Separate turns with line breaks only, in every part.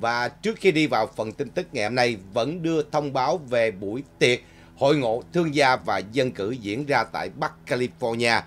Và trước khi đi vào phần tin tức ngày hôm nay vẫn đưa thông báo về buổi tiệc hội ngộ thương gia và dân cử diễn ra tại Bắc California.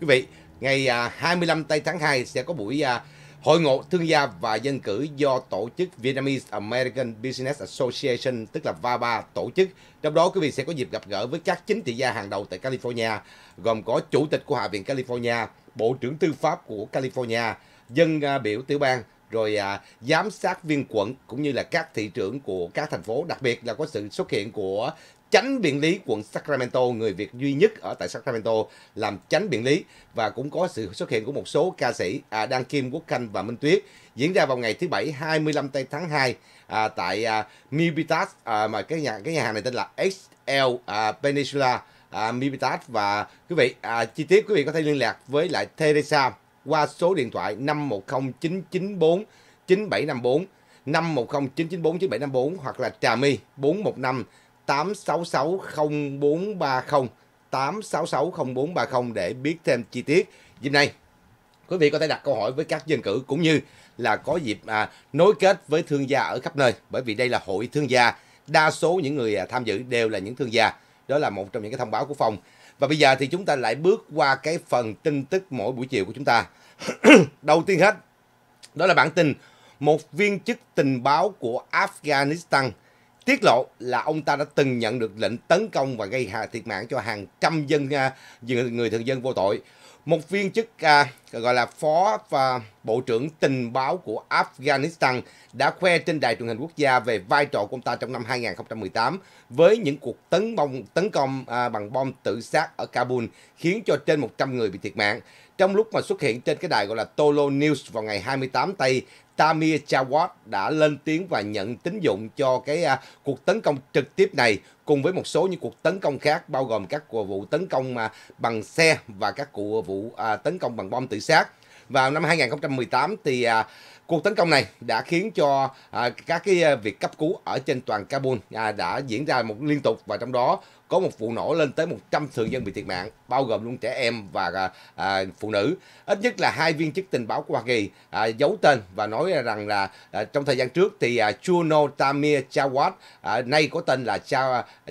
Quý vị, ngày 25 à, tây tháng 2 sẽ có buổi à, hội ngộ thương gia và dân cử do tổ chức Vietnamese American Business Association tức là VABA tổ chức. Trong đó quý vị sẽ có dịp gặp gỡ với các chính trị gia hàng đầu tại California, gồm có chủ tịch của Hạ viện California, Bộ trưởng Tư pháp của California, dân à, biểu tiểu bang rồi à, giám sát viên quận cũng như là các thị trưởng của các thành phố, đặc biệt là có sự xuất hiện của chánh biện lý quận Sacramento, người Việt duy nhất ở tại Sacramento làm chánh biện lý và cũng có sự xuất hiện của một số ca sĩ à, Đăng Kim, Quốc Khanh và Minh Tuyết diễn ra vào ngày thứ bảy 25 tháng 2 à, tại à, Mibitas à, mà cái nhà cái nhà hàng này tên là XL à, Peninsula à, Mibitas và quý vị à, chi tiết quý vị có thể liên lạc với lại Teresa qua số điện thoại 510 994 9754 510 9754 hoặc là Trà My 415 866 0430 866 0430 để biết thêm chi tiết. Dịp này, quý vị có thể đặt câu hỏi với các dân cử cũng như là có dịp à, nối kết với thương gia ở khắp nơi bởi vì đây là hội thương gia đa số những người à, tham dự đều là những thương gia đó là một trong những cái thông báo của phòng và bây giờ thì chúng ta lại bước qua cái phần tin tức mỗi buổi chiều của chúng ta. Đầu tiên hết, đó là bản tin một viên chức tình báo của Afghanistan tiết lộ là ông ta đã từng nhận được lệnh tấn công và gây hạ thiệt mạng cho hàng trăm dân à, người thường dân vô tội một viên chức à, gọi là phó và bộ trưởng tình báo của Afghanistan đã khoe trên đài truyền hình quốc gia về vai trò của ông ta trong năm 2018 với những cuộc tấn bom tấn công à, bằng bom tự sát ở Kabul khiến cho trên 100 người bị thiệt mạng trong lúc mà xuất hiện trên cái đài gọi là Tolo News vào ngày 28 tây Tamir Chawat đã lên tiếng và nhận tín dụng cho cái uh, cuộc tấn công trực tiếp này cùng với một số những cuộc tấn công khác bao gồm các vụ tấn công uh, bằng xe và các cuộc vụ uh, tấn công bằng bom tự sát. Vào năm 2018 thì uh, cuộc tấn công này đã khiến cho uh, các cái uh, việc cấp cứu ở trên toàn Kabul uh, đã diễn ra một liên tục và trong đó có một vụ nổ lên tới 100 thường dân bị thiệt mạng, bao gồm luôn trẻ em và à, à, phụ nữ. Ít nhất là hai viên chức tình báo của Hoa Kỳ à, giấu tên và nói rằng là à, trong thời gian trước thì à, Juno Tamir Chawat, à, nay có tên là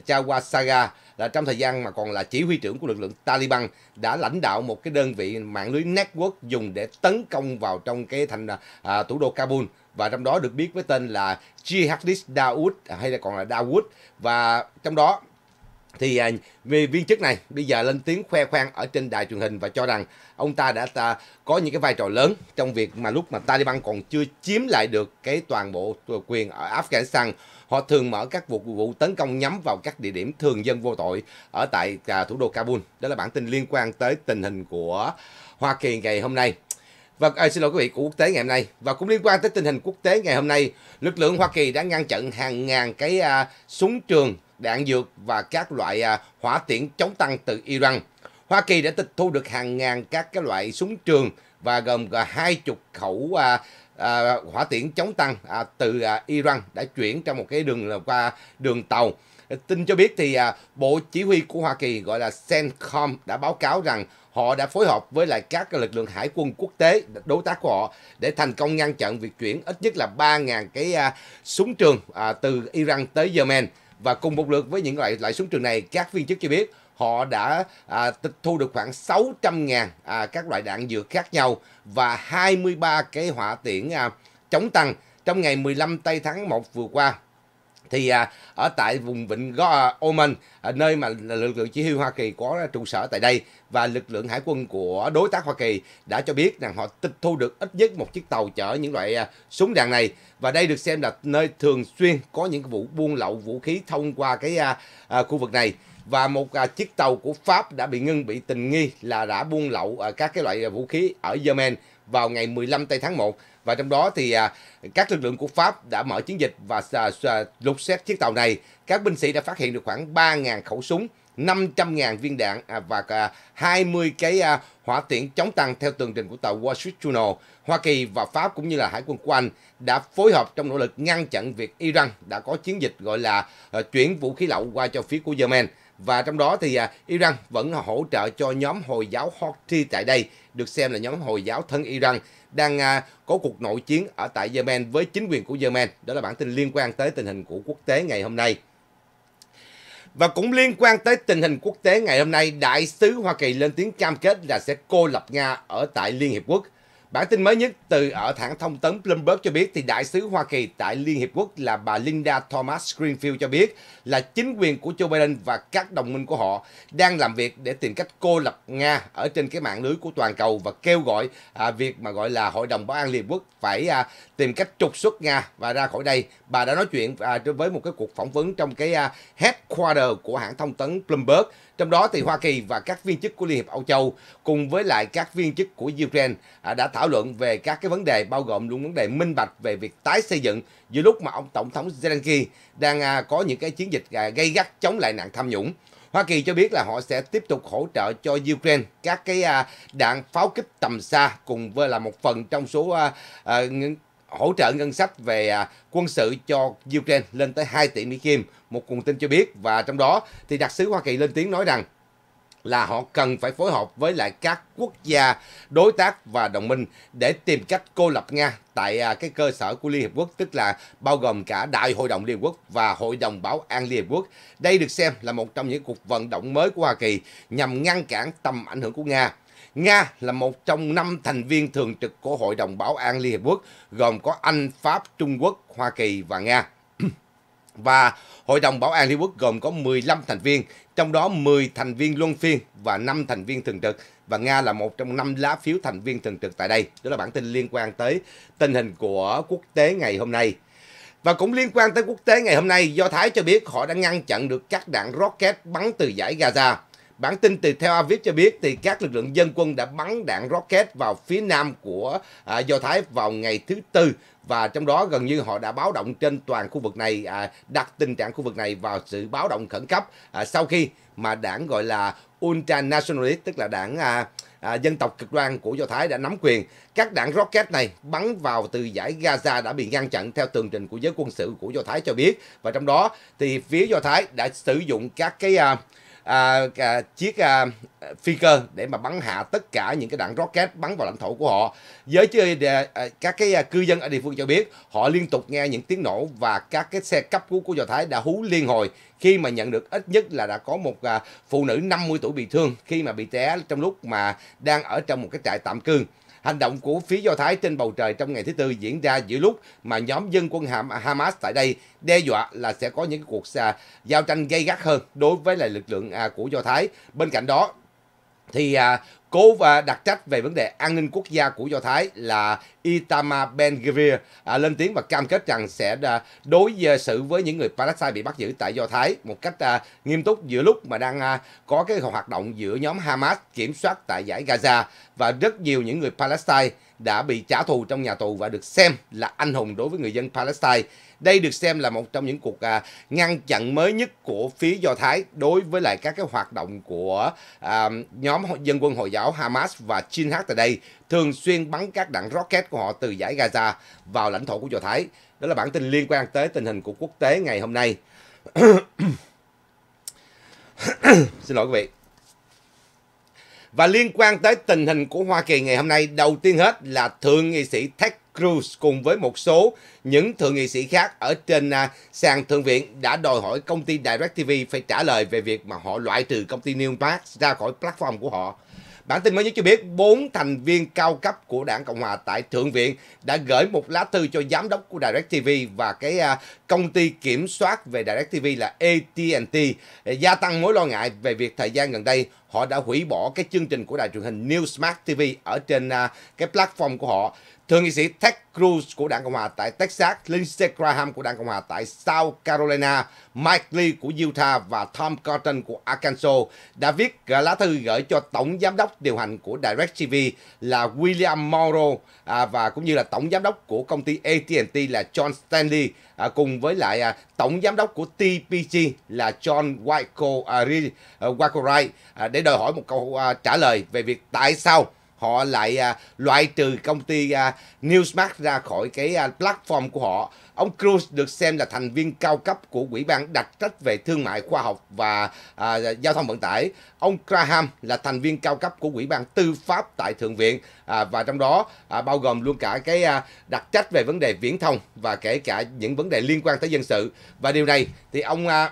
Chawasaga, là trong thời gian mà còn là chỉ huy trưởng của lực lượng Taliban đã lãnh đạo một cái đơn vị mạng lưới network dùng để tấn công vào trong cái thành à, à thủ đô Kabul và trong đó được biết với tên là Jihadist Dawood à, hay là còn là Dawood và trong đó thì à, về viên chức này bây giờ lên tiếng khoe khoang ở trên đài truyền hình và cho rằng ông ta đã ta có những cái vai trò lớn trong việc mà lúc mà Taliban còn chưa chiếm lại được cái toàn bộ quyền ở Afghanistan họ thường mở các vụ vụ tấn công nhắm vào các địa điểm thường dân vô tội ở tại à, thủ đô Kabul đó là bản tin liên quan tới tình hình của Hoa Kỳ ngày hôm nay và vâng, à, xin lỗi quý vị của quốc tế ngày hôm nay và cũng liên quan tới tình hình quốc tế ngày hôm nay, lực lượng Hoa Kỳ đã ngăn chặn hàng ngàn cái à, súng trường, đạn dược và các loại à, hỏa tiễn chống tăng từ Iran. Hoa Kỳ đã tịch thu được hàng ngàn các cái loại súng trường và gồm cả 20 khẩu à, à, hỏa tiễn chống tăng à, từ à, Iran đã chuyển trong một cái đường là qua đường tàu. Tin cho biết thì à, Bộ Chỉ huy của Hoa Kỳ gọi là CENTCOM đã báo cáo rằng họ đã phối hợp với lại các lực lượng hải quân quốc tế đối tác của họ để thành công ngăn chặn việc chuyển ít nhất là 3.000 cái à, súng trường à, từ Iran tới Yemen và cùng một lượt với những loại loại súng trường này các viên chức cho biết họ đã à, tịch thu được khoảng 600.000 à, các loại đạn dược khác nhau và 23 cái hỏa tiễn à, chống tăng trong ngày 15 tây tháng 1 vừa qua thì à, ở tại vùng vịnh Go à, Oman à, nơi mà lực lượng chỉ huy Hoa Kỳ có trụ sở tại đây và lực lượng hải quân của đối tác Hoa Kỳ đã cho biết rằng họ tịch thu được ít nhất một chiếc tàu chở những loại à, súng đạn này và đây được xem là nơi thường xuyên có những vụ buôn lậu vũ khí thông qua cái à, à, khu vực này và một à, chiếc tàu của Pháp đã bị ngưng bị tình nghi là đã buôn lậu à, các cái loại à, vũ khí ở Yemen vào ngày 15 tây tháng 1 và trong đó thì à, các lực lượng của Pháp đã mở chiến dịch và à, à, lục xét chiếc tàu này. Các binh sĩ đã phát hiện được khoảng 3.000 khẩu súng, 500.000 viên đạn và à, 20 cái hỏa tiễn chống tăng theo tường trình của tàu Wall Street Journal. Hoa Kỳ và Pháp cũng như là Hải quân của Anh đã phối hợp trong nỗ lực ngăn chặn việc Iran đã có chiến dịch gọi là ờ, chuyển vũ khí lậu qua cho phía của Yemen. Và trong đó thì à, Iran vẫn hỗ trợ cho nhóm Hồi giáo Houthi tại đây, được xem là nhóm Hồi giáo thân Iran, đang à, có cuộc nội chiến ở tại Yemen với chính quyền của Yemen. Đó là bản tin liên quan tới tình hình của quốc tế ngày hôm nay. Và cũng liên quan tới tình hình quốc tế ngày hôm nay, Đại sứ Hoa Kỳ lên tiếng cam kết là sẽ cô lập Nga ở tại Liên Hiệp Quốc. Bản tin mới nhất từ ở hãng thông tấn Bloomberg cho biết thì đại sứ Hoa Kỳ tại Liên Hiệp Quốc là bà Linda Thomas Greenfield cho biết là chính quyền của Joe Biden và các đồng minh của họ đang làm việc để tìm cách cô lập Nga ở trên cái mạng lưới của toàn cầu và kêu gọi à, việc mà gọi là Hội đồng Bảo an Liên Hiệp Quốc phải à, tìm cách trục xuất Nga và ra khỏi đây. Bà đã nói chuyện à, với một cái cuộc phỏng vấn trong cái à, headquarter của hãng thông tấn Bloomberg trong đó thì Hoa Kỳ và các viên chức của Liên hiệp Âu Châu cùng với lại các viên chức của Ukraine à, đã thảo luận về các cái vấn đề bao gồm luôn vấn đề minh bạch về việc tái xây dựng giữa lúc mà ông Tổng thống Zelensky đang à, có những cái chiến dịch à, gây gắt chống lại nạn tham nhũng. Hoa Kỳ cho biết là họ sẽ tiếp tục hỗ trợ cho Ukraine các cái đạn pháo kích tầm xa cùng với là một phần trong số hỗ trợ ngân sách về à, quân sự cho Ukraine lên tới 2 tỷ Mỹ Kim, một nguồn tin cho biết. Và trong đó thì đặc sứ Hoa Kỳ lên tiếng nói rằng là họ cần phải phối hợp với lại các quốc gia đối tác và đồng minh để tìm cách cô lập Nga tại à, cái cơ sở của Liên Hiệp Quốc, tức là bao gồm cả Đại hội đồng Liên Hiệp Quốc và Hội đồng Bảo an Liên Hiệp Quốc. Đây được xem là một trong những cuộc vận động mới của Hoa Kỳ nhằm ngăn cản tầm ảnh hưởng của Nga Nga là một trong năm thành viên thường trực của Hội đồng Bảo an Liên Hiệp Quốc, gồm có Anh, Pháp, Trung Quốc, Hoa Kỳ và Nga. và Hội đồng Bảo an Liên Hiệp Quốc gồm có 15 thành viên, trong đó 10 thành viên luân phiên và 5 thành viên thường trực và Nga là một trong năm lá phiếu thành viên thường trực tại đây. Đó là bản tin liên quan tới tình hình của quốc tế ngày hôm nay. Và cũng liên quan tới quốc tế ngày hôm nay, Do Thái cho biết họ đã ngăn chặn được các đạn rocket bắn từ giải Gaza. Bản tin từ theo Aviv cho biết thì các lực lượng dân quân đã bắn đạn rocket vào phía nam của à, Do Thái vào ngày thứ Tư và trong đó gần như họ đã báo động trên toàn khu vực này à, đặt tình trạng khu vực này vào sự báo động khẩn cấp à, sau khi mà đảng gọi là ultranationalist tức là đảng à, à, dân tộc cực đoan của Do Thái đã nắm quyền. Các đạn rocket này bắn vào từ giải Gaza đã bị ngăn chặn theo tường trình của giới quân sự của Do Thái cho biết. Và trong đó thì phía Do Thái đã sử dụng các cái à, à, à, chiếc à, phi cơ để mà bắn hạ tất cả những cái đạn rocket bắn vào lãnh thổ của họ. Giới chơi à, à, các cái à, cư dân ở địa phương cho biết họ liên tục nghe những tiếng nổ và các cái xe cấp cứu của Do Thái đã hú liên hồi khi mà nhận được ít nhất là đã có một à, phụ nữ 50 tuổi bị thương khi mà bị té trong lúc mà đang ở trong một cái trại tạm cư. Hành động của phía Do Thái trên bầu trời trong ngày thứ Tư diễn ra giữa lúc mà nhóm dân quân Hamas tại đây đe dọa là sẽ có những cuộc à, giao tranh gay gắt hơn đối với lại lực lượng à, của Do Thái. Bên cạnh đó, thì à, cố và đặc trách về vấn đề an ninh quốc gia của Do Thái là Itamar Ben-Gvir à, lên tiếng và cam kết rằng sẽ à, đối xử với những người Palestine bị bắt giữ tại Do Thái một cách à, nghiêm túc giữa lúc mà đang à, có cái hoạt động giữa nhóm Hamas kiểm soát tại giải Gaza và rất nhiều những người Palestine đã bị trả thù trong nhà tù và được xem là anh hùng đối với người dân Palestine. Đây được xem là một trong những cuộc à, ngăn chặn mới nhất của phía Do Thái đối với lại các cái hoạt động của à, nhóm dân quân Hồi giáo Hamas và Jihad tại đây thường xuyên bắn các đạn rocket của họ từ giải Gaza vào lãnh thổ của Do Thái. Đó là bản tin liên quan tới tình hình của quốc tế ngày hôm nay. Xin lỗi quý vị. Và liên quan tới tình hình của Hoa Kỳ ngày hôm nay, đầu tiên hết là Thượng nghị sĩ Ted Cruz cùng với một số những thượng nghị sĩ khác ở trên à, sàn thượng viện đã đòi hỏi công ty DirecTV phải trả lời về việc mà họ loại trừ công ty Newmax ra khỏi platform của họ. Bản tin mới nhất cho biết, bốn thành viên cao cấp của đảng Cộng Hòa tại Thượng viện đã gửi một lá thư cho giám đốc của DirecTV và cái à, công ty kiểm soát về DirecTV là AT&T gia tăng mối lo ngại về việc thời gian gần đây họ đã hủy bỏ cái chương trình của đài truyền hình Newsmax TV ở trên à, cái platform của họ. Thượng nghị sĩ Ted Cruz của đảng Cộng hòa tại Texas, Lindsey Graham của đảng Cộng hòa tại South Carolina, Mike Lee của Utah và Tom Cotton của Arkansas đã viết lá thư gửi cho Tổng Giám đốc điều hành của DirecTV là William Morrow à, và cũng như là Tổng Giám đốc của công ty AT&T là John Stanley à, cùng với lại à, Tổng Giám đốc của TPG là John Wyckoff à, Wright để đòi hỏi một câu à, trả lời về việc tại sao họ lại à, loại trừ công ty à, Newsmax ra khỏi cái à, platform của họ. Ông Cruz được xem là thành viên cao cấp của quỹ ban đặc trách về thương mại, khoa học và à, giao thông vận tải. Ông Graham là thành viên cao cấp của quỹ ban tư pháp tại Thượng viện à, và trong đó à, bao gồm luôn cả cái à, đặc trách về vấn đề viễn thông và kể cả những vấn đề liên quan tới dân sự. Và điều này thì ông à,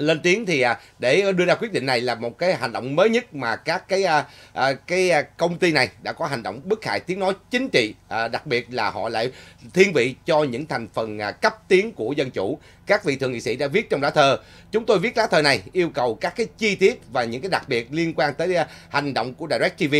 lên tiếng thì à, để đưa ra quyết định này là một cái hành động mới nhất mà các cái à, à, cái công ty này đã có hành động bức hại tiếng nói chính trị đặc biệt là họ lại thiên vị cho những thành phần cấp tiến của dân chủ các vị thượng nghị sĩ đã viết trong lá thơ. Chúng tôi viết lá thơ này yêu cầu các cái chi tiết và những cái đặc biệt liên quan tới à, hành động của Direct TV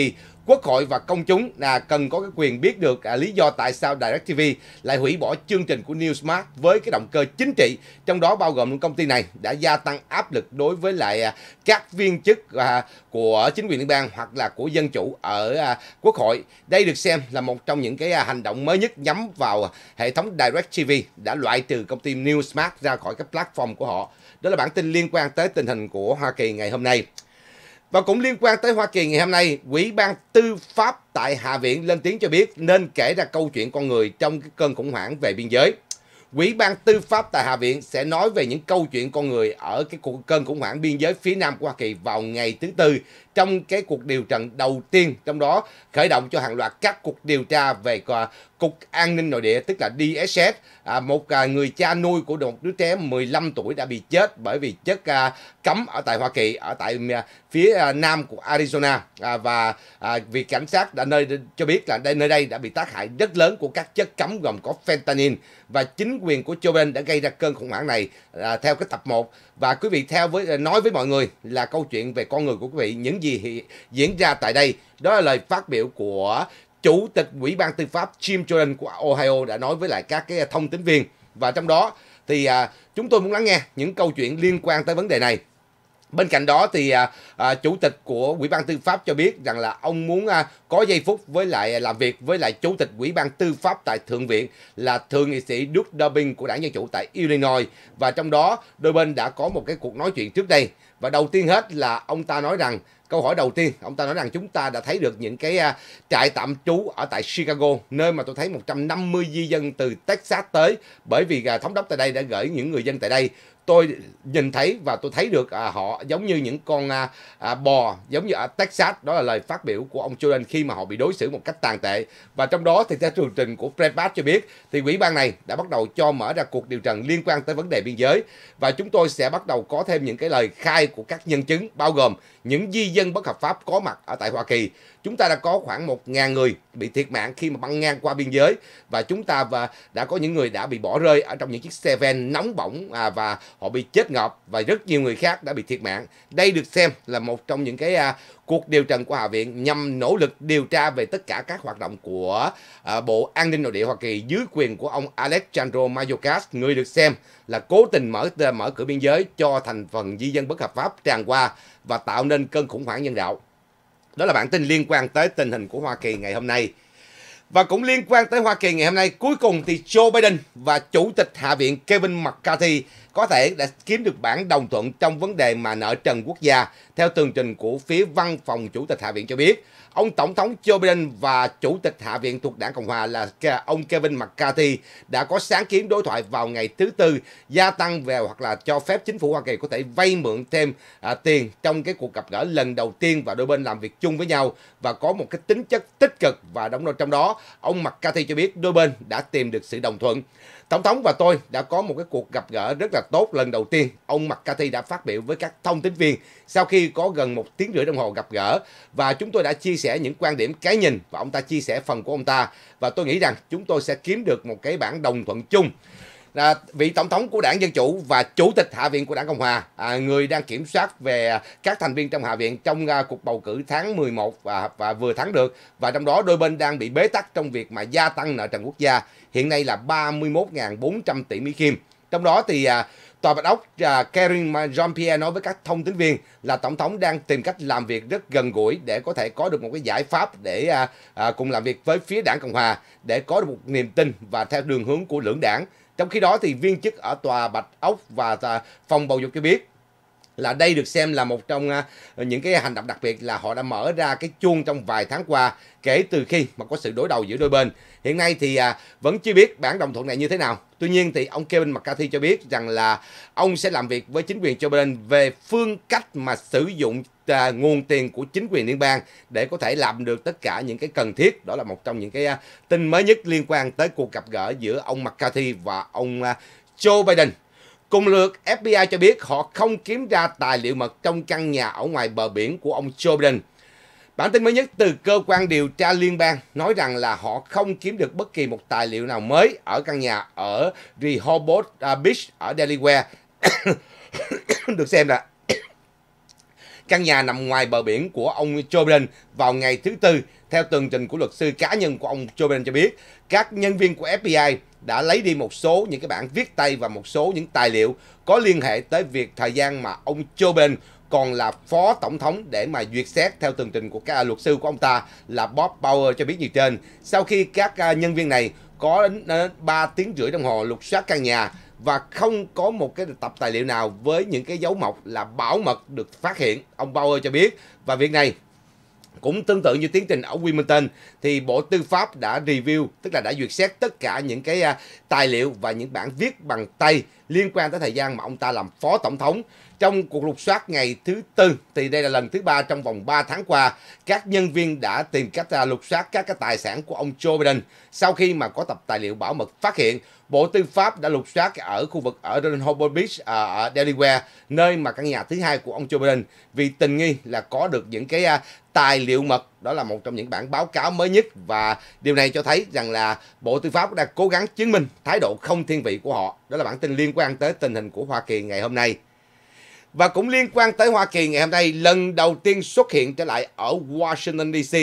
Quốc hội và công chúng là cần có cái quyền biết được à, lý do tại sao Direct TV lại hủy bỏ chương trình của Newsmart với cái động cơ chính trị, trong đó bao gồm công ty này đã gia tăng áp lực đối với lại à, các viên chức à, của chính quyền liên bang hoặc là của dân chủ ở Quốc hội. Đây được xem là một trong những cái hành động mới nhất nhắm vào hệ thống Direct TV đã loại trừ công ty Newsmart ra khỏi cái platform của họ. Đó là bản tin liên quan tới tình hình của Hoa Kỳ ngày hôm nay. Và cũng liên quan tới Hoa Kỳ ngày hôm nay, Ủy ban Tư pháp tại Hạ viện lên tiếng cho biết nên kể ra câu chuyện con người trong cái cơn khủng hoảng về biên giới. Ủy ban Tư pháp tại Hạ viện sẽ nói về những câu chuyện con người ở cái cơn khủng hoảng biên giới phía Nam của Hoa Kỳ vào ngày thứ Tư trong cái cuộc điều trần đầu tiên trong đó khởi động cho hàng loạt các cuộc điều tra về à, cục an ninh nội địa tức là DSS à, một à, người cha nuôi của một đứa trẻ 15 tuổi đã bị chết bởi vì chất à, cấm ở tại Hoa Kỳ ở tại phía nam của Arizona và à, việc cảnh sát đã nơi cho biết là đây nơi đây đã bị tác hại rất lớn của các chất cấm gồm có fentanyl và chính quyền của Joe Biden đã gây ra cơn khủng hoảng này theo cái tập 1 và quý vị theo với nói với mọi người là câu chuyện về con người của quý vị những gì gì diễn ra tại đây. Đó là lời phát biểu của Chủ tịch Ủy ban Tư pháp Jim Jordan của Ohio đã nói với lại các cái thông tín viên. Và trong đó thì à, chúng tôi muốn lắng nghe những câu chuyện liên quan tới vấn đề này. Bên cạnh đó thì à, à, chủ tịch của Ủy ban Tư pháp cho biết rằng là ông muốn à, có giây phút với lại làm việc với lại chủ tịch Ủy ban Tư pháp tại Thượng viện là thượng nghị sĩ Duke Durbin của đảng Dân chủ tại Illinois và trong đó đôi bên đã có một cái cuộc nói chuyện trước đây và đầu tiên hết là ông ta nói rằng Câu hỏi đầu tiên, ông ta nói rằng chúng ta đã thấy được những cái à, trại tạm trú ở tại Chicago, nơi mà tôi thấy 150 di dân từ Texas tới, bởi vì à, thống đốc tại đây đã gửi những người dân tại đây. Tôi nhìn thấy và tôi thấy được à, họ giống như những con à, à, bò giống như ở Texas đó là lời phát biểu của ông Jordan khi mà họ bị đối xử một cách tàn tệ và trong đó thì theo chương trình của Breitbart cho biết thì ủy ban này đã bắt đầu cho mở ra cuộc điều trần liên quan tới vấn đề biên giới và chúng tôi sẽ bắt đầu có thêm những cái lời khai của các nhân chứng bao gồm những di dân bất hợp pháp có mặt ở tại Hoa Kỳ. Chúng ta đã có khoảng 1.000 người bị thiệt mạng khi mà băng ngang qua biên giới và chúng ta và đã có những người đã bị bỏ rơi ở trong những chiếc xe van nóng bỏng à, và họ bị chết ngợp và rất nhiều người khác đã bị thiệt mạng. Đây được xem là một trong những cái à, cuộc điều trần của Hạ viện nhằm nỗ lực điều tra về tất cả các hoạt động của uh, Bộ An ninh Nội địa Hoa Kỳ dưới quyền của ông Alejandro Mayorkas, người được xem là cố tình mở mở cửa biên giới cho thành phần di dân bất hợp pháp tràn qua và tạo nên cơn khủng hoảng nhân đạo. Đó là bản tin liên quan tới tình hình của Hoa Kỳ ngày hôm nay. Và cũng liên quan tới Hoa Kỳ ngày hôm nay, cuối cùng thì Joe Biden và Chủ tịch Hạ viện Kevin McCarthy có thể đã kiếm được bản đồng thuận trong vấn đề mà nợ trần quốc gia, theo tường trình của phía văn phòng Chủ tịch Hạ viện cho biết. Ông Tổng thống Joe Biden và Chủ tịch Hạ viện thuộc đảng Cộng hòa là ông Kevin McCarthy đã có sáng kiến đối thoại vào ngày thứ Tư gia tăng về hoặc là cho phép chính phủ Hoa Kỳ có thể vay mượn thêm à, tiền trong cái cuộc gặp gỡ lần đầu tiên và đôi bên làm việc chung với nhau và có một cái tính chất tích cực và đóng trong đó. Ông McCarthy cho biết đôi bên đã tìm được sự đồng thuận. Tổng thống và tôi đã có một cái cuộc gặp gỡ rất là tốt lần đầu tiên. Ông McCarthy đã phát biểu với các thông tin viên sau khi có gần một tiếng rưỡi đồng hồ gặp gỡ và chúng tôi đã chia sẻ những quan điểm cá nhân và ông ta chia sẻ phần của ông ta và tôi nghĩ rằng chúng tôi sẽ kiếm được một cái bản đồng thuận chung à, vị tổng thống của đảng Dân Chủ và chủ tịch Hạ viện của đảng Cộng Hòa, à, người đang kiểm soát về các thành viên trong Hạ viện trong à, cuộc bầu cử tháng 11 và, và vừa thắng được. Và trong đó đôi bên đang bị bế tắc trong việc mà gia tăng nợ trần quốc gia, hiện nay là 31.400 tỷ Mỹ Kim. Trong đó thì à, Tòa Bạch Ốc à, Karen Jean-Pierre nói với các thông tín viên là Tổng thống đang tìm cách làm việc rất gần gũi để có thể có được một cái giải pháp để à, à, cùng làm việc với phía đảng Cộng Hòa để có được một niềm tin và theo đường hướng của lưỡng đảng trong khi đó thì viên chức ở tòa Bạch Ốc và phòng bầu dục cho biết là đây được xem là một trong à, những cái hành động đặc biệt là họ đã mở ra cái chuông trong vài tháng qua kể từ khi mà có sự đối đầu giữa đôi bên. Hiện nay thì à, vẫn chưa biết bản đồng thuận này như thế nào. Tuy nhiên thì ông Kevin McCarthy cho biết rằng là ông sẽ làm việc với chính quyền Joe Biden về phương cách mà sử dụng à, nguồn tiền của chính quyền liên bang để có thể làm được tất cả những cái cần thiết. Đó là một trong những cái tin mới nhất liên quan tới cuộc gặp gỡ giữa ông McCarthy và ông Joe Biden. Cùng lượt, FBI cho biết họ không kiếm ra tài liệu mật trong căn nhà ở ngoài bờ biển của ông Joe Biden. Bản tin mới nhất từ cơ quan điều tra liên bang nói rằng là họ không kiếm được bất kỳ một tài liệu nào mới ở căn nhà ở Rehoboth à, Beach ở Delaware. được xem là căn nhà nằm ngoài bờ biển của ông Joe Biden vào ngày thứ Tư. Theo tường trình của luật sư cá nhân của ông Joe Biden cho biết, các nhân viên của FBI đã lấy đi một số những cái bản viết tay và một số những tài liệu có liên hệ tới việc thời gian mà ông Joe Biden còn là phó tổng thống để mà duyệt xét theo tường trình của các luật sư của ông ta là Bob Bauer cho biết như trên. Sau khi các à, nhân viên này có đến 3 tiếng rưỡi đồng hồ lục soát căn nhà và không có một cái tập tài liệu nào với những cái dấu mộc là bảo mật được phát hiện, ông Bauer cho biết. Và việc này cũng tương tự như tiến trình ở Wilmington thì Bộ Tư pháp đã review tức là đã duyệt xét tất cả những cái à, tài liệu và những bản viết bằng tay liên quan tới thời gian mà ông ta làm phó tổng thống. Trong cuộc lục soát ngày thứ tư thì đây là lần thứ ba trong vòng 3 tháng qua các nhân viên đã tìm cách à, lục soát các cái tài sản của ông Joe Biden sau khi mà có tập tài liệu bảo mật phát hiện Bộ Tư pháp đã lục soát ở khu vực ở Hobo Beach à, ở Delaware, nơi mà căn nhà thứ hai của ông Joe Biden vì tình nghi là có được những cái à, tài liệu mật đó là một trong những bản báo cáo mới nhất và điều này cho thấy rằng là Bộ Tư pháp đã cố gắng chứng minh thái độ không thiên vị của họ. Đó là bản tin liên quan tới tình hình của Hoa Kỳ ngày hôm nay. Và cũng liên quan tới Hoa Kỳ ngày hôm nay, lần đầu tiên xuất hiện trở lại ở Washington DC,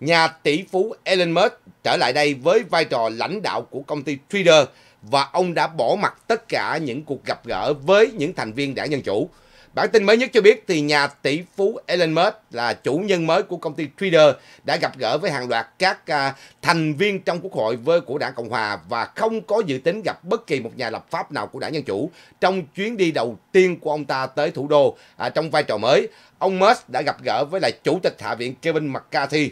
nhà tỷ phú Elon Musk trở lại đây với vai trò lãnh đạo của công ty Twitter và ông đã bỏ mặt tất cả những cuộc gặp gỡ với những thành viên đảng Dân Chủ. Bản tin mới nhất cho biết thì nhà tỷ phú Elon Musk là chủ nhân mới của công ty Twitter đã gặp gỡ với hàng loạt các à, thành viên trong quốc hội với của đảng Cộng Hòa và không có dự tính gặp bất kỳ một nhà lập pháp nào của đảng Dân Chủ trong chuyến đi đầu tiên của ông ta tới thủ đô à, trong vai trò mới. Ông Musk đã gặp gỡ với lại chủ tịch Hạ viện Kevin McCarthy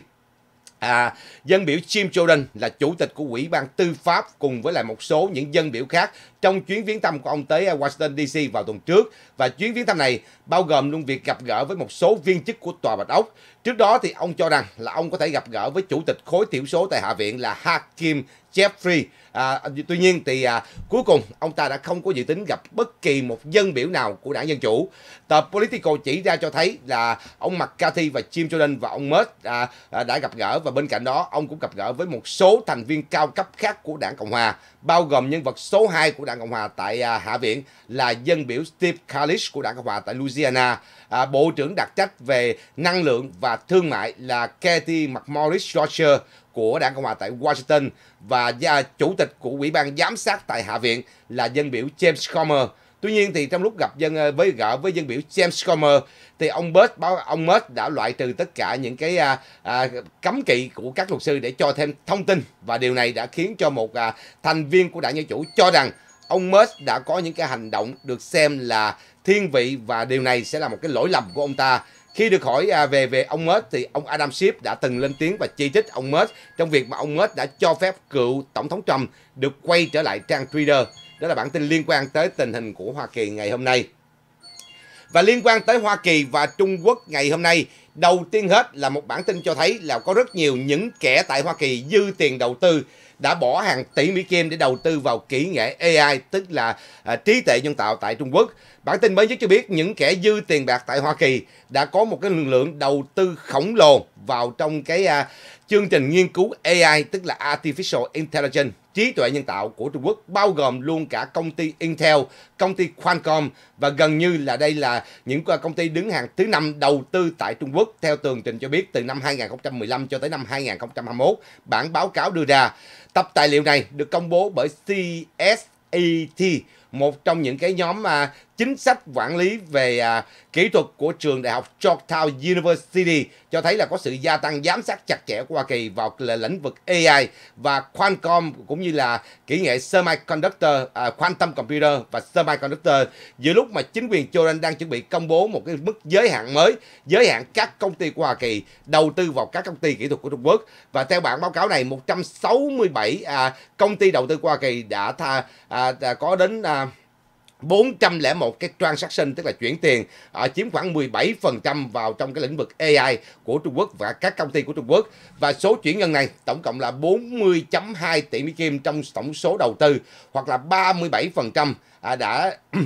à, dân biểu Jim Jordan là chủ tịch của Ủy ban Tư pháp cùng với lại một số những dân biểu khác trong chuyến viếng thăm của ông tới à, Washington DC vào tuần trước và chuyến viếng thăm này bao gồm luôn việc gặp gỡ với một số viên chức của Tòa Bạch Ốc. Trước đó thì ông cho rằng là ông có thể gặp gỡ với chủ tịch khối thiểu số tại Hạ viện là Hakim Jeffrey. À, tuy nhiên thì à, cuối cùng ông ta đã không có dự tính gặp bất kỳ một dân biểu nào của đảng Dân Chủ. Tờ Politico chỉ ra cho thấy là ông McCarthy và Jim Jordan và ông Musk à, à đã gặp gỡ và bên cạnh đó ông cũng gặp gỡ với một số thành viên cao cấp khác của đảng Cộng Hòa bao gồm nhân vật số 2 của đảng đảng Cộng hòa tại à, Hạ viện là dân biểu Steve Kalish của đảng Cộng hòa tại Louisiana, à, Bộ trưởng đặc trách về năng lượng và thương mại là Kathy McMorris Georgia của đảng Cộng hòa tại Washington và gia chủ tịch của ủy ban giám sát tại Hạ viện là dân biểu James Comer. Tuy nhiên thì trong lúc gặp dân à, với gỡ với dân biểu James Comer thì ông Bớt báo ông Bớt đã loại trừ tất cả những cái à, à, cấm kỵ của các luật sư để cho thêm thông tin và điều này đã khiến cho một à, thành viên của đảng dân chủ cho rằng ông Musk đã có những cái hành động được xem là thiên vị và điều này sẽ là một cái lỗi lầm của ông ta. Khi được hỏi à, về về ông Musk thì ông Adam Schiff đã từng lên tiếng và chỉ trích ông Musk trong việc mà ông Musk đã cho phép cựu tổng thống Trump được quay trở lại trang Twitter. Đó là bản tin liên quan tới tình hình của Hoa Kỳ ngày hôm nay. Và liên quan tới Hoa Kỳ và Trung Quốc ngày hôm nay, đầu tiên hết là một bản tin cho thấy là có rất nhiều những kẻ tại Hoa Kỳ dư tiền đầu tư đã bỏ hàng tỷ Mỹ Kim để đầu tư vào kỹ nghệ AI, tức là à, trí tuệ nhân tạo tại Trung Quốc. Bản tin mới nhất cho biết những kẻ dư tiền bạc tại Hoa Kỳ đã có một cái lượng lượng đầu tư khổng lồ vào trong cái à, chương trình nghiên cứu AI, tức là Artificial Intelligence trí tuệ nhân tạo của Trung Quốc bao gồm luôn cả công ty Intel, công ty Qualcomm và gần như là đây là những công ty đứng hàng thứ năm đầu tư tại Trung Quốc theo tường trình cho biết từ năm 2015 cho tới năm 2021, bản báo cáo đưa ra. Tập tài liệu này được công bố bởi CSET, một trong những cái nhóm mà chính sách quản lý về à, kỹ thuật của trường đại học Georgetown University cho thấy là có sự gia tăng giám sát chặt chẽ của Hoa Kỳ vào lĩnh vực AI và Qualcomm cũng như là kỹ nghệ semiconductor, à, quantum computer và semiconductor giữa lúc mà chính quyền Jordan đang chuẩn bị công bố một cái mức giới hạn mới, giới hạn các công ty của Hoa Kỳ đầu tư vào các công ty kỹ thuật của Trung Quốc và theo bản báo cáo này 167 à, công ty đầu tư của Hoa Kỳ đã tha, à, có đến à, 401 cái transaction tức là chuyển tiền à, chiếm khoảng 17% vào trong cái lĩnh vực AI của Trung Quốc và các công ty của Trung Quốc và số chuyển ngân này tổng cộng là 40.2 tỷ Mỹ Kim trong tổng số đầu tư hoặc là 37% à, đã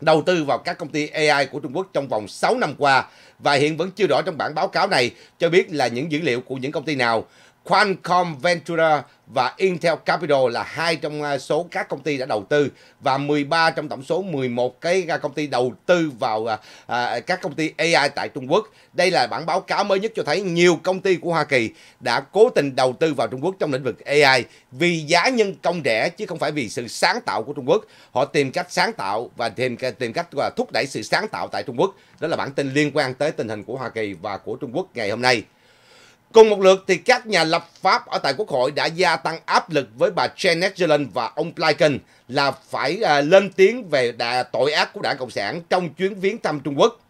đầu tư vào các công ty AI của Trung Quốc trong vòng 6 năm qua và hiện vẫn chưa rõ trong bản báo cáo này cho biết là những dữ liệu của những công ty nào Qualcomm Ventura và Intel Capital là hai trong à, số các công ty đã đầu tư và 13 trong tổng số 11 cái à, công ty đầu tư vào à, à các công ty AI tại Trung Quốc. Đây là bản báo cáo mới nhất cho thấy nhiều công ty của Hoa Kỳ đã cố tình đầu tư vào Trung Quốc trong lĩnh vực AI vì giá nhân công rẻ chứ không phải vì sự sáng tạo của Trung Quốc. Họ tìm cách sáng tạo và tìm tìm cách thúc đẩy sự sáng tạo tại Trung Quốc. Đó là bản tin liên quan tới tình hình của Hoa Kỳ và của Trung Quốc ngày hôm nay. Cùng một lượt thì các nhà lập pháp ở tại Quốc hội đã gia tăng áp lực với bà Janet Yellen và ông Blinken là phải à, lên tiếng về đà, tội ác của đảng Cộng sản trong chuyến viếng thăm Trung Quốc.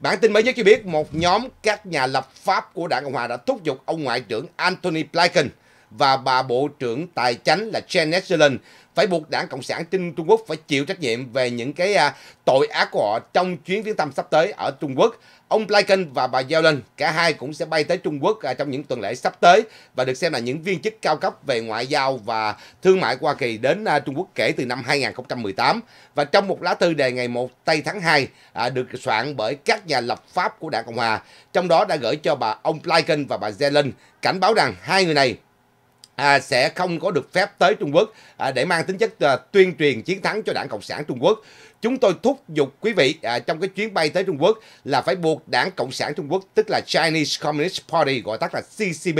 Bản tin mới nhất cho biết một nhóm các nhà lập pháp của đảng Cộng hòa đã thúc giục ông Ngoại trưởng Anthony Blinken và bà Bộ trưởng Tài chánh là Janet Yellen phải buộc đảng Cộng sản trên Trung Quốc phải chịu trách nhiệm về những cái à, tội ác của họ trong chuyến viếng thăm sắp tới ở Trung Quốc. Ông Blinken và bà Yellen cả hai cũng sẽ bay tới Trung Quốc à, trong những tuần lễ sắp tới và được xem là những viên chức cao cấp về ngoại giao và thương mại Hoa Kỳ đến à, Trung Quốc kể từ năm 2018. Và trong một lá thư đề ngày 1 tây tháng 2 được soạn bởi các nhà lập pháp của Đảng Cộng Hòa, trong đó đã gửi cho bà ông Blinken và bà Yellen cảnh báo rằng hai người này à, sẽ không có được phép tới Trung Quốc à, để mang tính chất à, tuyên truyền chiến thắng cho đảng Cộng sản Trung Quốc. Chúng tôi thúc giục quý vị à, trong cái chuyến bay tới Trung Quốc là phải buộc đảng Cộng sản Trung Quốc tức là Chinese Communist Party gọi tắt là CCP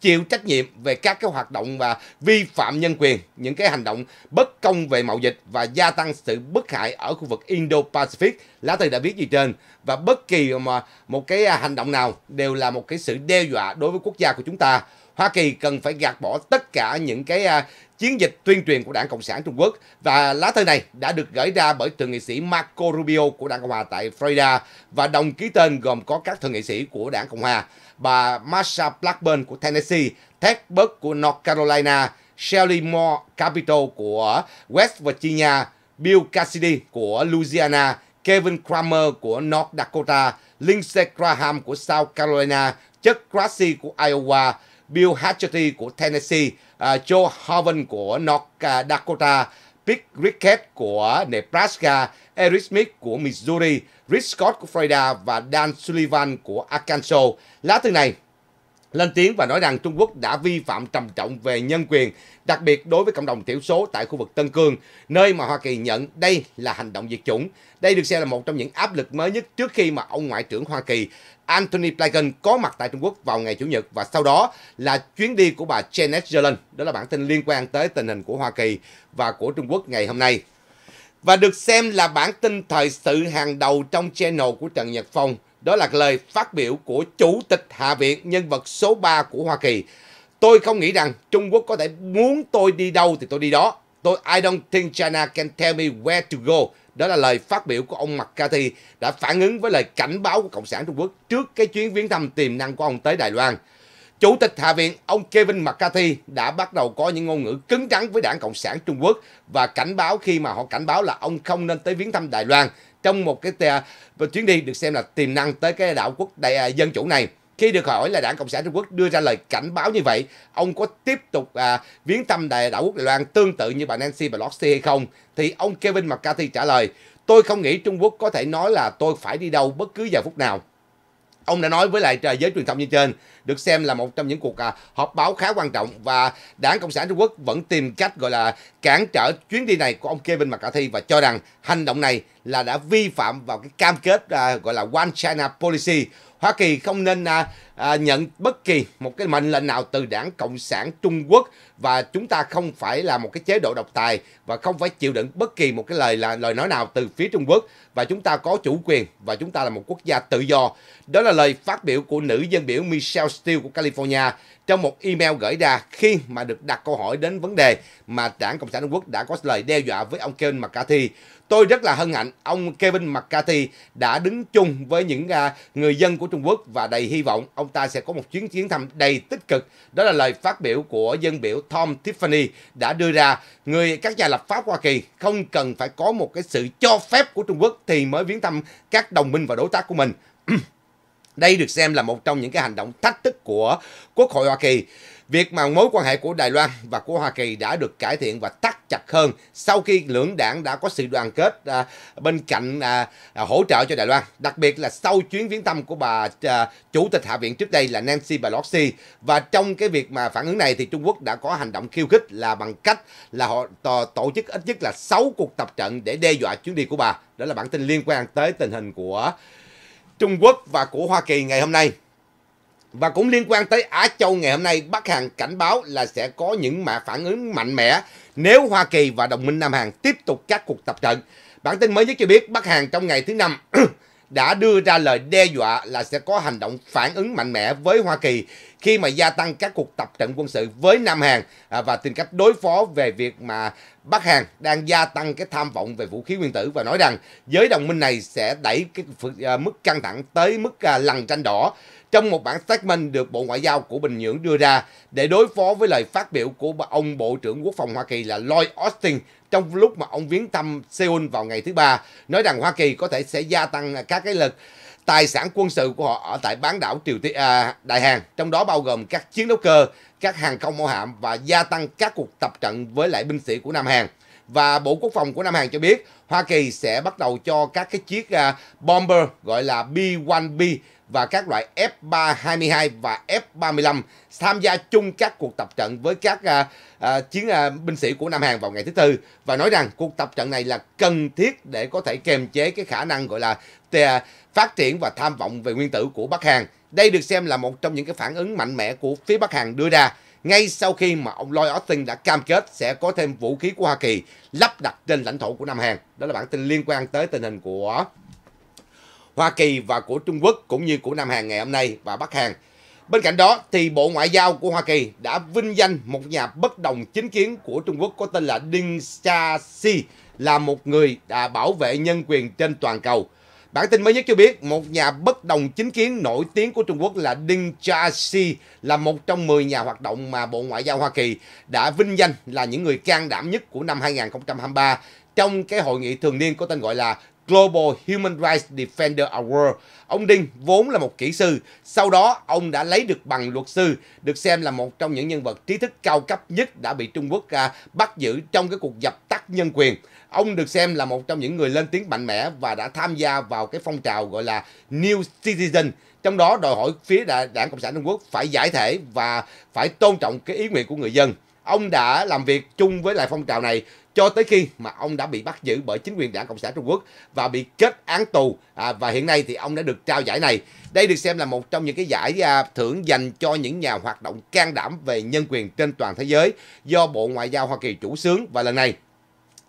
chịu trách nhiệm về các cái hoạt động và vi phạm nhân quyền, những cái hành động bất công về mậu dịch và gia tăng sự bức hại ở khu vực Indo-Pacific. Lá thư đã viết gì trên và bất kỳ mà một cái à, hành động nào đều là một cái sự đe dọa đối với quốc gia của chúng ta. Hoa Kỳ cần phải gạt bỏ tất cả những cái à, chiến dịch tuyên truyền của đảng Cộng sản Trung Quốc. Và lá thư này đã được gửi ra bởi thượng nghị sĩ Marco Rubio của đảng Cộng Hòa tại Florida và đồng ký tên gồm có các thượng nghị sĩ của đảng Cộng Hòa, bà Marsha Blackburn của Tennessee, Ted Buck của North Carolina, Shelley Moore capital của West Virginia, Bill Cassidy của Louisiana, Kevin Kramer của North Dakota, Lindsey Graham của South Carolina, Chuck Grassi của Iowa, Bill Hatcherty của Tennessee, à, Joe Hoven của North Dakota, Pick Rickett của Nebraska, Eric Smith của Missouri, Rich Scott của Florida và Dan Sullivan của Arkansas. Lá thư này lên tiếng và nói rằng Trung Quốc đã vi phạm trầm trọng về nhân quyền, đặc biệt đối với cộng đồng thiểu số tại khu vực Tân Cương, nơi mà Hoa Kỳ nhận đây là hành động diệt chủng. Đây được xem là một trong những áp lực mới nhất trước khi mà ông Ngoại trưởng Hoa Kỳ Anthony Blinken có mặt tại Trung Quốc vào ngày Chủ nhật và sau đó là chuyến đi của bà Janet Yellen. Đó là bản tin liên quan tới tình hình của Hoa Kỳ và của Trung Quốc ngày hôm nay. Và được xem là bản tin thời sự hàng đầu trong channel của Trần Nhật Phong đó là lời phát biểu của Chủ tịch Hạ viện nhân vật số 3 của Hoa Kỳ. Tôi không nghĩ rằng Trung Quốc có thể muốn tôi đi đâu thì tôi đi đó. Tôi I don't think China can tell me where to go. Đó là lời phát biểu của ông McCarthy đã phản ứng với lời cảnh báo của Cộng sản Trung Quốc trước cái chuyến viếng thăm tiềm năng của ông tới Đài Loan. Chủ tịch Hạ viện ông Kevin McCarthy đã bắt đầu có những ngôn ngữ cứng rắn với đảng Cộng sản Trung Quốc và cảnh báo khi mà họ cảnh báo là ông không nên tới viếng thăm Đài Loan trong một cái uh, chuyến đi được xem là tiềm năng tới cái đảo quốc đại uh, dân chủ này. Khi được hỏi là đảng Cộng sản Trung Quốc đưa ra lời cảnh báo như vậy, ông có tiếp tục à, viếng thăm đại đảo quốc Đài Loan tương tự như bà Nancy và Pelosi hay không? Thì ông Kevin McCarthy trả lời, tôi không nghĩ Trung Quốc có thể nói là tôi phải đi đâu bất cứ giờ phút nào. Ông đã nói với lại à, giới truyền thông như trên, được xem là một trong những cuộc à, họp báo khá quan trọng và Đảng Cộng sản Trung Quốc vẫn tìm cách gọi là cản trở chuyến đi này của ông Kevin McCarthy và cho rằng hành động này là đã vi phạm vào cái cam kết à, gọi là One China Policy. Hoa Kỳ không nên à, à, nhận bất kỳ một cái mệnh lệnh nào từ đảng Cộng sản Trung Quốc và chúng ta không phải là một cái chế độ độc tài và không phải chịu đựng bất kỳ một cái lời là lời nói nào từ phía Trung Quốc và chúng ta có chủ quyền và chúng ta là một quốc gia tự do. Đó là lời phát biểu của nữ dân biểu Michelle Steele của California trong một email gửi ra khi mà được đặt câu hỏi đến vấn đề mà đảng Cộng sản Trung Quốc đã có lời đe dọa với ông Kevin McCarthy. Tôi rất là hân hạnh ông Kevin McCarthy đã đứng chung với những à, người dân của Trung Quốc và đầy hy vọng ông ông ta sẽ có một chuyến chuyến thăm đầy tích cực. Đó là lời phát biểu của dân biểu Tom Tiffany đã đưa ra người các nhà lập pháp Hoa Kỳ không cần phải có một cái sự cho phép của Trung Quốc thì mới viếng thăm các đồng minh và đối tác của mình. Đây được xem là một trong những cái hành động thách thức của Quốc hội Hoa Kỳ. Việc mà mối quan hệ của Đài Loan và của Hoa Kỳ đã được cải thiện và tắt chặt hơn sau khi lưỡng đảng đã có sự đoàn kết à, bên cạnh à, à, hỗ trợ cho Đài Loan. Đặc biệt là sau chuyến viếng thăm của bà à, Chủ tịch Hạ viện trước đây là Nancy Pelosi. Và trong cái việc mà phản ứng này thì Trung Quốc đã có hành động khiêu khích là bằng cách là họ tổ chức ít nhất là 6 cuộc tập trận để đe dọa chuyến đi của bà. Đó là bản tin liên quan tới tình hình của Trung Quốc và của Hoa Kỳ ngày hôm nay. Và cũng liên quan tới Á Châu ngày hôm nay, Bắc Hàn cảnh báo là sẽ có những mã phản ứng mạnh mẽ nếu Hoa Kỳ và đồng minh Nam Hàn tiếp tục các cuộc tập trận. Bản tin mới nhất cho biết Bắc Hàn trong ngày thứ năm đã đưa ra lời đe dọa là sẽ có hành động phản ứng mạnh mẽ với Hoa Kỳ khi mà gia tăng các cuộc tập trận quân sự với Nam Hàn à, và tìm cách đối phó về việc mà Bắc Hàn đang gia tăng cái tham vọng về vũ khí nguyên tử và nói rằng giới đồng minh này sẽ đẩy cái à, mức căng thẳng tới mức à, lằn tranh đỏ trong một bản statement được Bộ Ngoại giao của Bình Nhưỡng đưa ra để đối phó với lời phát biểu của ông Bộ trưởng Quốc phòng Hoa Kỳ là Lloyd Austin trong lúc mà ông viếng thăm Seoul vào ngày thứ ba, nói rằng Hoa Kỳ có thể sẽ gia tăng các cái lực tài sản quân sự của họ ở tại bán đảo Triều Tiên à, Đại Hàn, trong đó bao gồm các chiến đấu cơ, các hàng không mẫu hạm và gia tăng các cuộc tập trận với lại binh sĩ của Nam Hàn. Và Bộ Quốc phòng của Nam Hàn cho biết Hoa Kỳ sẽ bắt đầu cho các cái chiếc à, bomber gọi là B-1B và các loại f 322 và F-35 tham gia chung các cuộc tập trận với các à, à, chiến à, binh sĩ của Nam Hàn vào ngày thứ Tư và nói rằng cuộc tập trận này là cần thiết để có thể kiềm chế cái khả năng gọi là tè, phát triển và tham vọng về nguyên tử của Bắc Hàn. Đây được xem là một trong những cái phản ứng mạnh mẽ của phía Bắc Hàn đưa ra ngay sau khi mà ông Lloyd Austin đã cam kết sẽ có thêm vũ khí của Hoa Kỳ lắp đặt trên lãnh thổ của Nam Hàn. Đó là bản tin liên quan tới tình hình của Hoa Kỳ và của Trung Quốc cũng như của Nam Hàn ngày hôm nay và Bắc Hàn. Bên cạnh đó thì Bộ Ngoại giao của Hoa Kỳ đã vinh danh một nhà bất đồng chính kiến của Trung Quốc có tên là Ding Xiaxi là một người đã bảo vệ nhân quyền trên toàn cầu. Bản tin mới nhất cho biết một nhà bất đồng chính kiến nổi tiếng của Trung Quốc là Ding Xiaxi là một trong 10 nhà hoạt động mà Bộ Ngoại giao Hoa Kỳ đã vinh danh là những người can đảm nhất của năm 2023 trong cái hội nghị thường niên có tên gọi là Global Human Rights Defender Award. Ông Đinh vốn là một kỹ sư, sau đó ông đã lấy được bằng luật sư, được xem là một trong những nhân vật trí thức cao cấp nhất đã bị Trung Quốc à, bắt giữ trong cái cuộc dập tắt nhân quyền. Ông được xem là một trong những người lên tiếng mạnh mẽ và đã tham gia vào cái phong trào gọi là New Citizen, trong đó đòi hỏi phía đảng Cộng sản Trung Quốc phải giải thể và phải tôn trọng cái ý nguyện của người dân ông đã làm việc chung với lại phong trào này cho tới khi mà ông đã bị bắt giữ bởi chính quyền đảng cộng sản trung quốc và bị kết án tù à, và hiện nay thì ông đã được trao giải này đây được xem là một trong những cái giải à, thưởng dành cho những nhà hoạt động can đảm về nhân quyền trên toàn thế giới do bộ ngoại giao hoa kỳ chủ xướng và lần này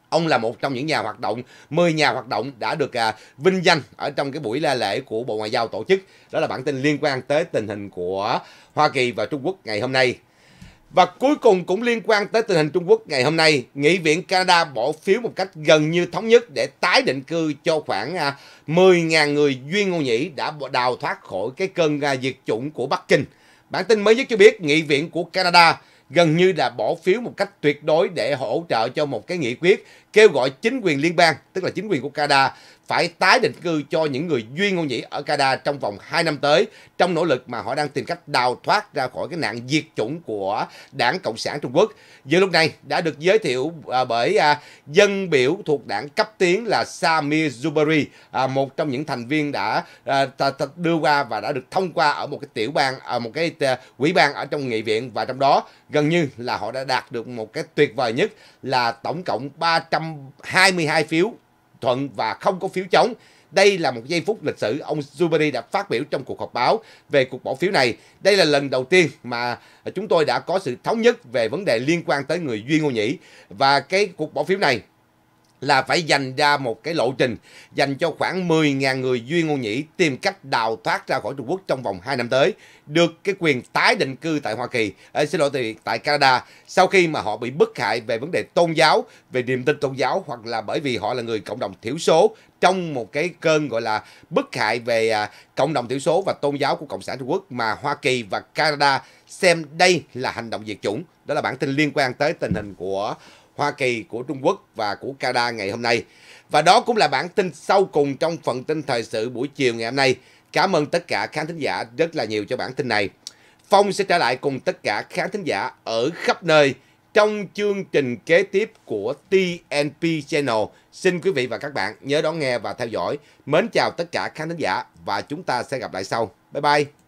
Ông là một trong những nhà hoạt động, 10 nhà hoạt động đã được à, vinh danh ở trong cái buổi la lễ của Bộ Ngoại giao tổ chức. Đó là bản tin liên quan tới tình hình của Hoa Kỳ và Trung Quốc ngày hôm nay. Và cuối cùng cũng liên quan tới tình hình Trung Quốc ngày hôm nay, Nghị viện Canada bỏ phiếu một cách gần như thống nhất để tái định cư cho khoảng 10.000 à, người duy ngô nhĩ đã đào thoát khỏi cái cơn à, diệt chủng của Bắc Kinh. Bản tin mới nhất cho biết Nghị viện của Canada gần như là bỏ phiếu một cách tuyệt đối để hỗ trợ cho một cái nghị quyết kêu gọi chính quyền liên bang, tức là chính quyền của Canada, phải tái định cư cho những người duy ngôn nhĩ ở Canada trong vòng 2 năm tới trong nỗ lực mà họ đang tìm cách đào thoát ra khỏi cái nạn diệt chủng của đảng Cộng sản Trung Quốc. Dự lúc này đã được giới thiệu à, bởi à, dân biểu thuộc đảng cấp tiến là Samir Zuberi, à, một trong những thành viên đã đưa qua và đã được thông qua ở một cái tiểu bang, ở một cái quỹ ban ở trong nghị viện và trong đó gần như là họ đã đạt được một cái tuyệt vời nhất là tổng cộng 300 122 phiếu thuận và không có phiếu chống. Đây là một giây phút lịch sử ông Zuberi đã phát biểu trong cuộc họp báo về cuộc bỏ phiếu này. Đây là lần đầu tiên mà chúng tôi đã có sự thống nhất về vấn đề liên quan tới người Duy Ngô Nhĩ. Và cái cuộc bỏ phiếu này là phải dành ra một cái lộ trình dành cho khoảng 10.000 người Duy Ngô Nhĩ tìm cách đào thoát ra khỏi Trung Quốc trong vòng 2 năm tới, được cái quyền tái định cư tại Hoa Kỳ, à, xin lỗi thì tại Canada, sau khi mà họ bị bức hại về vấn đề tôn giáo, về niềm tin tôn giáo hoặc là bởi vì họ là người cộng đồng thiểu số trong một cái cơn gọi là bức hại về à, cộng đồng thiểu số và tôn giáo của Cộng sản Trung Quốc mà Hoa Kỳ và Canada xem đây là hành động diệt chủng. Đó là bản tin liên quan tới tình hình của Hoa Kỳ, của Trung Quốc và của Canada ngày hôm nay. Và đó cũng là bản tin sau cùng trong phần tin thời sự buổi chiều ngày hôm nay. Cảm ơn tất cả khán thính giả rất là nhiều cho bản tin này. Phong sẽ trở lại cùng tất cả khán thính giả ở khắp nơi trong chương trình kế tiếp của TNP Channel. Xin quý vị và các bạn nhớ đón nghe và theo dõi. Mến chào tất cả khán thính giả và chúng ta sẽ gặp lại sau. Bye bye!